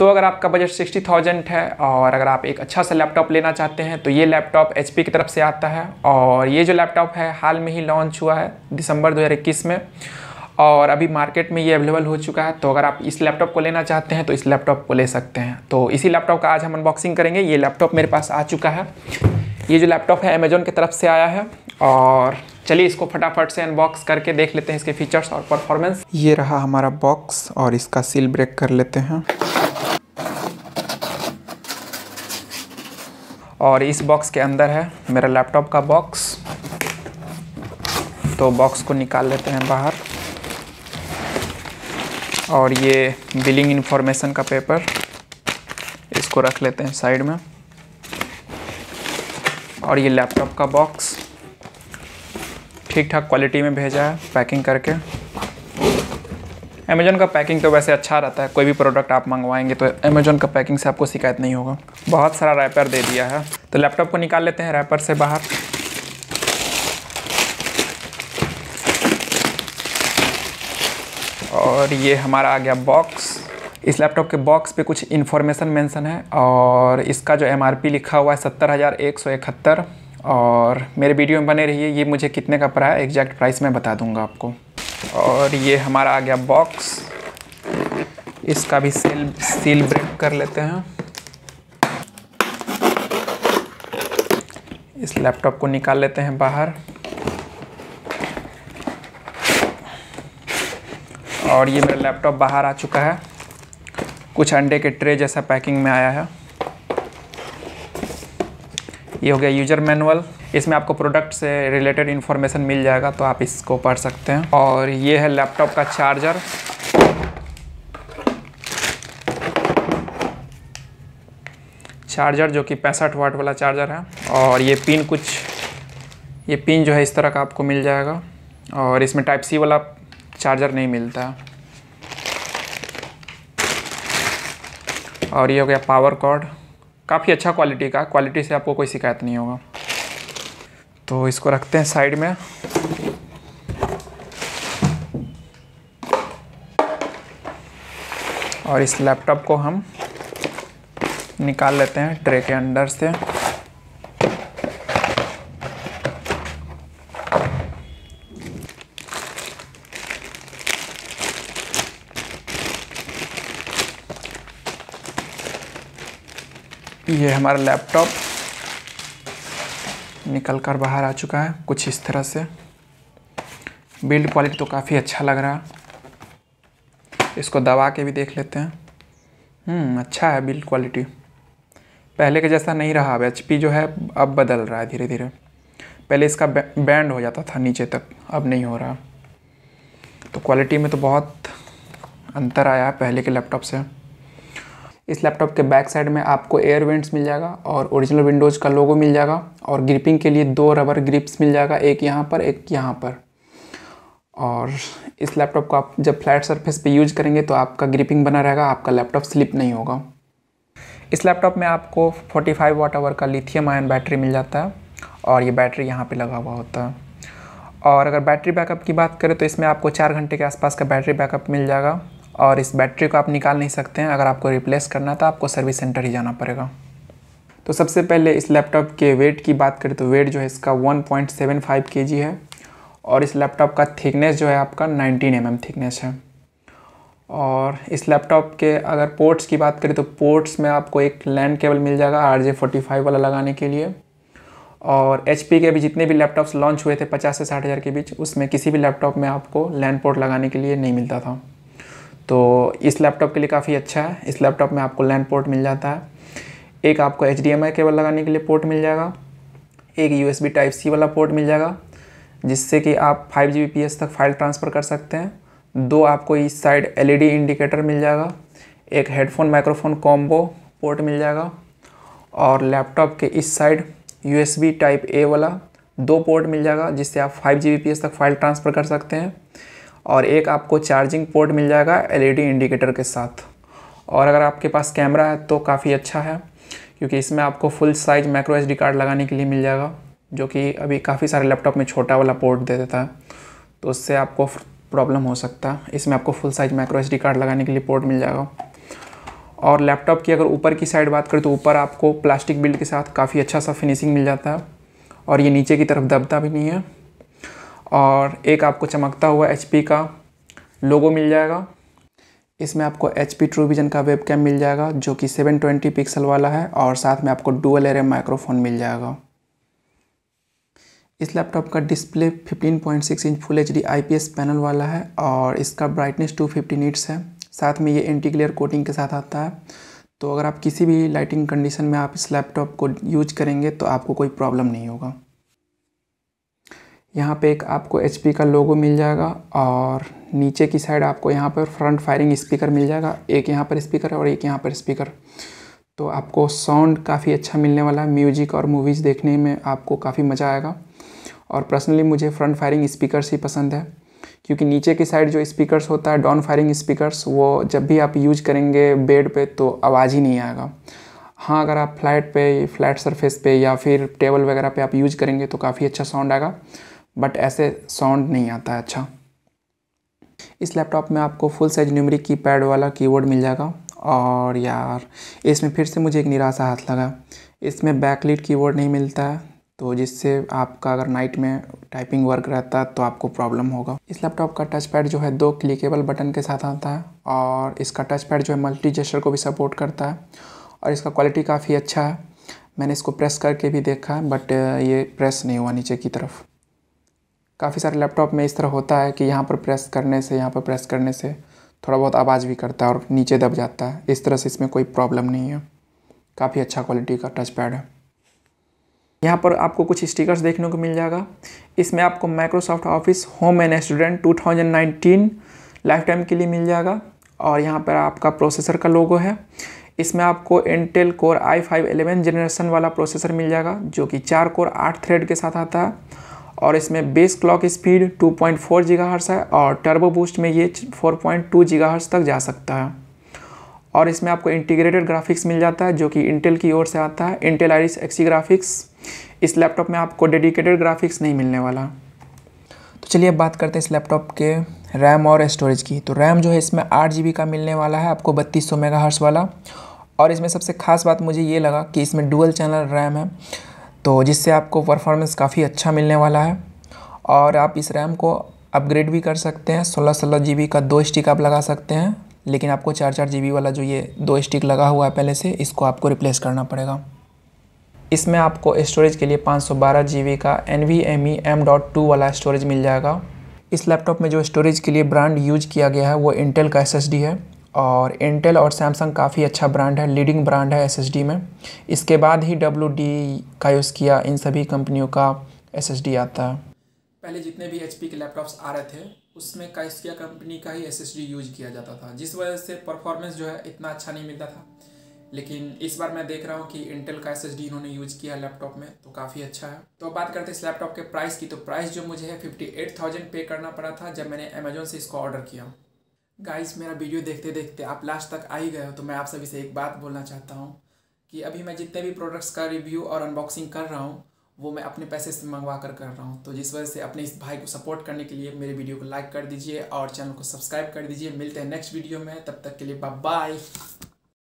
तो अगर आपका बजट सिक्सटी थाउजेंड है और अगर आप एक अच्छा सा लैपटॉप लेना चाहते हैं तो ये लैपटॉप एच की तरफ से आता है और ये जो लैपटॉप है हाल में ही लॉन्च हुआ है दिसंबर दो में और अभी मार्केट में ये अवेलेबल हो चुका है तो अगर आप इस लैपटॉप को लेना चाहते हैं तो इस लैपटॉप को ले सकते हैं तो इसी लैपटॉप का आज हम अनबॉक्सिंग करेंगे ये लैपटॉप मेरे पास आ चुका है ये जो लैपटॉप है अमेजोन की तरफ से आया है और चलिए इसको फटाफट से अनबॉक्स करके देख लेते हैं इसके फीचर्स और परफॉर्मेंस ये रहा हमारा बॉक्स और इसका सील ब्रेक कर लेते हैं और इस बॉक्स के अंदर है मेरा लैपटॉप का बॉक्स तो बॉक्स को निकाल लेते हैं बाहर और ये बिलिंग इन्फॉर्मेशन का पेपर इसको रख लेते हैं साइड में और ये लैपटॉप का बॉक्स ठीक ठाक क्वालिटी में भेजा है पैकिंग करके अमेज़ॉन का पैकिंग तो वैसे अच्छा रहता है कोई भी प्रोडक्ट आप मंगवाएंगे तो अमेज़ॉन का पैकिंग से आपको शिकायत नहीं होगा बहुत सारा रैपर दे दिया है तो लैपटॉप को निकाल लेते हैं रैपर से बाहर और ये हमारा आ गया बॉक्स इस लैपटॉप के बॉक्स पे कुछ इन्फॉर्मेशन मेंशन है और इसका जो एम लिखा हुआ है सत्तर हज़ार एक सौ इकहत्तर और मेरे वीडियो में बने रहिए ये मुझे कितने का पड़ा है एग्जैक्ट प्राइस मैं बता दूंगा आपको और ये हमारा आ गया बॉक्स इसका भी सील सील ब्रेक कर लेते हैं इस लैपटॉप को निकाल लेते हैं बाहर और ये मेरा लैपटॉप बाहर आ चुका है कुछ अंडे के ट्रे जैसा पैकिंग में आया है ये हो गया यूजर मैनुअल इसमें आपको प्रोडक्ट से रिलेटेड इन्फॉर्मेशन मिल जाएगा तो आप इसको पढ़ सकते हैं और ये है लैपटॉप का चार्जर चार्जर जो कि पैंसठ वाट वाला चार्जर है और ये पिन कुछ ये पिन जो है इस तरह का आपको मिल जाएगा और इसमें टाइप सी वाला चार्जर नहीं मिलता है और ये हो गया पावर कॉर्ड काफ़ी अच्छा क्वालिटी का क्वालिटी से आपको कोई शिकायत नहीं होगा तो इसको रखते हैं साइड में और इस लैपटॉप को हम निकाल लेते हैं ट्रे के अंदर से ये हमारा लैपटॉप निकल कर बाहर आ चुका है कुछ इस तरह से बिल्ड क्वालिटी तो काफ़ी अच्छा लग रहा है इसको दबा के भी देख लेते हैं हम्म, अच्छा है बिल्ड क्वालिटी पहले के जैसा नहीं रहा अब एच जो है अब बदल रहा है धीरे धीरे पहले इसका बैंड हो जाता था नीचे तक अब नहीं हो रहा तो क्वालिटी में तो बहुत अंतर आया है पहले के लैपटॉप से इस लैपटॉप के बैक साइड में आपको एयर वेंट्स मिल जाएगा और ओरिजिनल विंडोज़ का लोगो मिल जाएगा और ग्रिपिंग के लिए दो रबर ग्रिप्स मिल जाएगा एक यहाँ पर एक यहाँ पर और इस लैपटॉप को आप जब फ्लैट सरफेस पे यूज करेंगे तो आपका ग्रिपिंग बना रहेगा आपका लैपटॉप स्लिप नहीं होगा इस लैपटॉप में आपको 45 वाट आवर का लिथियम आयन बैटरी मिल जाता है और ये बैटरी यहाँ पे लगा हुआ होता है और अगर बैटरी बैकअप की बात करें तो इसमें आपको चार घंटे के आसपास का बैटरी बैकअप मिल जाएगा और इस बैटरी को आप निकाल नहीं सकते हैं अगर आपको रिप्लेस करना था तो आपको सर्विस सेंटर ही जाना पड़ेगा तो सबसे पहले इस लैपटॉप के वेट की बात करें तो वेट जो है इसका 1.75 पॉइंट है और इस लैपटॉप का थिकनेस जो है आपका 19 एम mm थिकनेस है और इस लैपटॉप के अगर पोर्ट्स की बात करें तो पोर्ट्स में आपको एक लैंड केबल मिल जाएगा आर जे वाला लगाने के लिए और एच के अभी जितने भी लैपटॉप्स लॉन्च हुए थे पचास से साठ हज़ार के बीच उसमें किसी भी लैपटॉप में आपको लैंड पोर्ट लगाने के लिए नहीं मिलता था तो इस लैपटॉप के लिए काफ़ी अच्छा है इस लैपटॉप में आपको लैंड पोर्ट मिल जाता है एक आपको एच केबल लगाने के लिए पोर्ट मिल जाएगा एक यू टाइप सी वाला पोर्ट मिल जाएगा जिससे कि आप फाइव जी तक फाइल ट्रांसफ़र कर सकते हैं दो आपको इस साइड एल इंडिकेटर मिल जाएगा एक हेडफोन माइक्रोफोन कॉम्बो पोर्ट मिल जाएगा और लैपटॉप के इस साइड यू टाइप ए वाला दो पोर्ट मिल जाएगा जिससे आप फाइव जी तक फाइल ट्रांसफ़र कर सकते हैं और एक आपको चार्जिंग पोर्ट मिल जाएगा एलईडी इंडिकेटर e के साथ और अगर आपके पास कैमरा है तो काफ़ी अच्छा है क्योंकि इसमें आपको full size micro H card लगाने के लिए मिल जाएगा जो कि अभी काफ़ी सारे लैपटॉप में छोटा वाला पोर्ट दे देता है तो उससे आपको प्रॉब्लम हो सकता है इसमें आपको full size micro H card लगाने के लिए पोर्ट मिल जाएगा और लैपटॉप की अगर ऊपर की साइड बात करें तो ऊपर आपको प्लास्टिक बिल्ड के साथ काफ़ी अच्छा सा फिनिशिंग मिल जाता है और ये नीचे की तरफ दबता भी नहीं है और एक आपको चमकता हुआ एच का लोगो मिल जाएगा इसमें आपको एच पी ट्रू विजन का वेब कैम मिल जाएगा जो कि 720 पिक्सल वाला है और साथ में आपको डुअल एरे माइक्रोफोन मिल जाएगा इस लैपटॉप का display 15.6 inch full H D panel वाला है और इसका ब्राइटनेस 250 फिफ्टी नीट्स है साथ में ये एंटी ग्लेयर कोटिंग के साथ आता है तो अगर आप किसी भी लाइटिंग कंडीशन में आप इस लैपटॉप को यूज करेंगे तो आपको कोई प्रॉब्लम नहीं होगा यहाँ पे एक आपको एच का लोगो मिल जाएगा और नीचे की साइड आपको यहाँ पर फ्रंट फायरिंग स्पीकर मिल जाएगा एक यहाँ पर स्पीकर और एक यहाँ पर स्पीकर तो आपको साउंड काफ़ी अच्छा मिलने वाला है म्यूजिक और मूवीज़ देखने में आपको काफ़ी मज़ा आएगा और पर्सनली मुझे फ्रंट फायरिंग स्पीकर ही पसंद है क्योंकि नीचे की साइड जो स्पीकर्स होता है डॉन फायरिंग स्पीकर्स वो जब भी आप यूज करेंगे बेड पे तो आवाज़ ही नहीं आएगा हाँ अगर आप फ्लैट पे फ्लैट सरफेस पे या फिर टेबल वगैरह पे आप यूज करेंगे तो काफ़ी अच्छा साउंड आएगा बट ऐसे साउंड नहीं आता है अच्छा इस लैपटॉप में आपको full size numeric key pad वाला कीबोर्ड मिल जाएगा और यार इसमें फिर से मुझे एक निराशा हाथ लगा इसमें बैकलिट कीबोर्ड नहीं मिलता है तो जिससे आपका अगर नाइट में टाइपिंग वर्क रहता है तो आपको प्रॉब्लम होगा इस लैपटॉप का टच पैड जो है दो क्लिकेबल बटन के साथ आता है और इसका टच पैड जो है मल्टी जेस्टर को भी सपोर्ट करता है और इसका क्वालिटी काफ़ी अच्छा है मैंने इसको प्रेस करके भी देखा है बट ये प्रेस नहीं हुआ नीचे की तरफ काफ़ी सारे लैपटॉप में इस तरह होता है कि यहाँ पर प्रेस करने से यहाँ पर प्रेस करने से थोड़ा बहुत आवाज़ भी करता है और नीचे दब जाता है इस तरह से इसमें कोई प्रॉब्लम नहीं है काफ़ी अच्छा क्वालिटी का टच पैड है यहाँ पर आपको कुछ स्टिकर्स देखने को मिल जाएगा इसमें आपको Microsoft office home and student 2019 lifetime के लिए मिल जाएगा और यहाँ पर आपका प्रोसेसर का लोगो है इसमें आपको Intel core I five eleven generation वाला प्रोसेसर मिल जाएगा जो कि चार कोर आठ थ्रेड के साथ आता है और इसमें बेस क्लॉक स्पीड 2.4 पॉइंट है और टर्बो बूस्ट में ये 4.2 पॉइंट तक जा सकता है और इसमें आपको इंटीग्रेटेड ग्राफिक्स मिल जाता है जो कि इंटेल की ओर से आता है इंटेल आइरिस एक्सी ग्राफिक्स इस लैपटॉप में आपको डेडिकेटेड ग्राफिक्स नहीं मिलने वाला तो चलिए अब बात करते हैं इस लैपटॉप के रैम और स्टोरेज की तो रैम जो है इसमें आठ जी का मिलने वाला है आपको बत्तीस सौ वाला और इसमें सबसे खास बात मुझे ये लगा कि इसमें डुअल चैनल रैम है तो जिससे आपको परफॉर्मेंस काफ़ी अच्छा मिलने वाला है और आप इस रैम को अपग्रेड भी कर सकते हैं सोलह सोलह जी का दो स्टिक आप लगा सकते हैं लेकिन आपको चार चार जी वाला जो ये दो स्टिक लगा हुआ है पहले से इसको आपको रिप्लेस करना पड़ेगा इसमें आपको स्टोरेज के लिए पाँच सौ बारह जी बी का N V M E M dot two वाला स्टोरेज मिल जाएगा इस लैपटॉप में जो स्टोरेज के लिए ब्रांड यूज किया गया है वो इंटेल का एस है और इंटेल और सैमसंग काफ़ी अच्छा ब्रांड है लीडिंग ब्रांड है एस में इसके बाद ही डब्ल्यू का यूज़ किया इन सभी कंपनियों का एस आता है पहले जितने भी एच के लैपटॉप्स आ रहे थे उसमें काइस्किया कंपनी का ही एस यूज किया जाता था जिस वजह से परफॉर्मेंस जो है इतना अच्छा नहीं मिलता था लेकिन इस बार मैं देख रहा हूँ कि इंटेल का एस इन्होंने यूज़ किया लैपटॉप में तो काफ़ी अच्छा है तो बात करते हैं इस लैपटॉप के प्राइस की तो प्राइस जो मुझे है फिफ्टी एट थाउजेंड पे करना पड़ा था जब मैंने अमेजोन से इसको ऑर्डर किया गाइस मेरा वीडियो देखते देखते आप लास्ट तक आ ही गए हो तो मैं आप सभी से एक बात बोलना चाहता हूँ कि अभी मैं जितने भी प्रोडक्ट्स का रिव्यू और अनबॉक्सिंग कर रहा हूँ वो मैं अपने पैसे से मंगवा कर कर रहा हूँ तो जिस वजह से अपने इस भाई को सपोर्ट करने के लिए मेरे वीडियो को लाइक कर दीजिए और चैनल को सब्सक्राइब कर दीजिए मिलते हैं नेक्स्ट वीडियो में तब तक के लिए बाय